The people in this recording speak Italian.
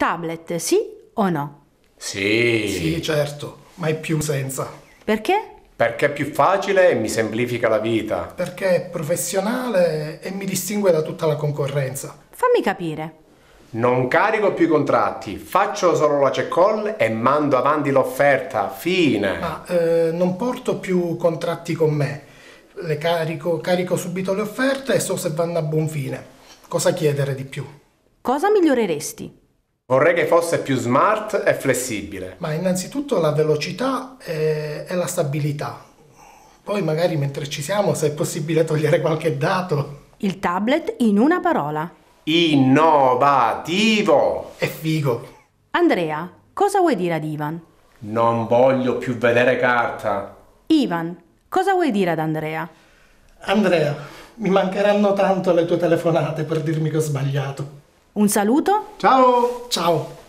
Tablet, sì o no? Sì. Sì, certo, ma è più senza. Perché? Perché è più facile e mi semplifica la vita. Perché è professionale e mi distingue da tutta la concorrenza. Fammi capire. Non carico più i contratti, faccio solo la check call e mando avanti l'offerta. Fine. Ma ah, eh, non porto più contratti con me. Le carico, carico subito le offerte e so se vanno a buon fine. Cosa chiedere di più? Cosa miglioreresti? Vorrei che fosse più smart e flessibile. Ma innanzitutto la velocità eh, e la stabilità. Poi magari mentre ci siamo, se è possibile togliere qualche dato. Il tablet in una parola. Innovativo! È figo. Andrea, cosa vuoi dire ad Ivan? Non voglio più vedere carta. Ivan, cosa vuoi dire ad Andrea? Andrea, mi mancheranno tanto le tue telefonate per dirmi che ho sbagliato. Un saluto. Ciao. Ciao.